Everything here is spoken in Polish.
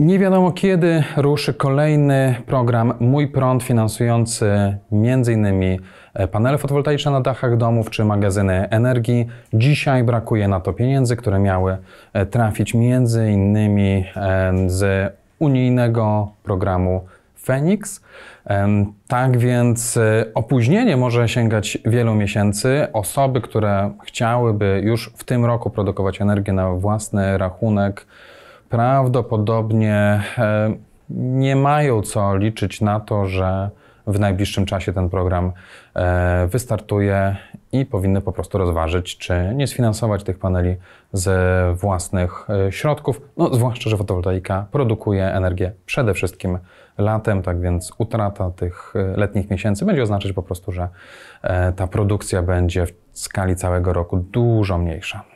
Nie wiadomo kiedy ruszy kolejny program Mój Prąd finansujący m.in. E, panele fotowoltaiczne na dachach domów czy magazyny energii. Dzisiaj brakuje na to pieniędzy, które miały e, trafić m.in. E, z unijnego programu Phoenix. Tak więc opóźnienie może sięgać wielu miesięcy. Osoby, które chciałyby już w tym roku produkować energię na własny rachunek, prawdopodobnie e, nie mają co liczyć na to, że w najbliższym czasie ten program e, wystartuje i powinny po prostu rozważyć, czy nie sfinansować tych paneli ze własnych e, środków. No, zwłaszcza, że fotowoltaika produkuje energię przede wszystkim latem, tak więc utrata tych letnich miesięcy będzie oznaczać po prostu, że ta produkcja będzie w skali całego roku dużo mniejsza.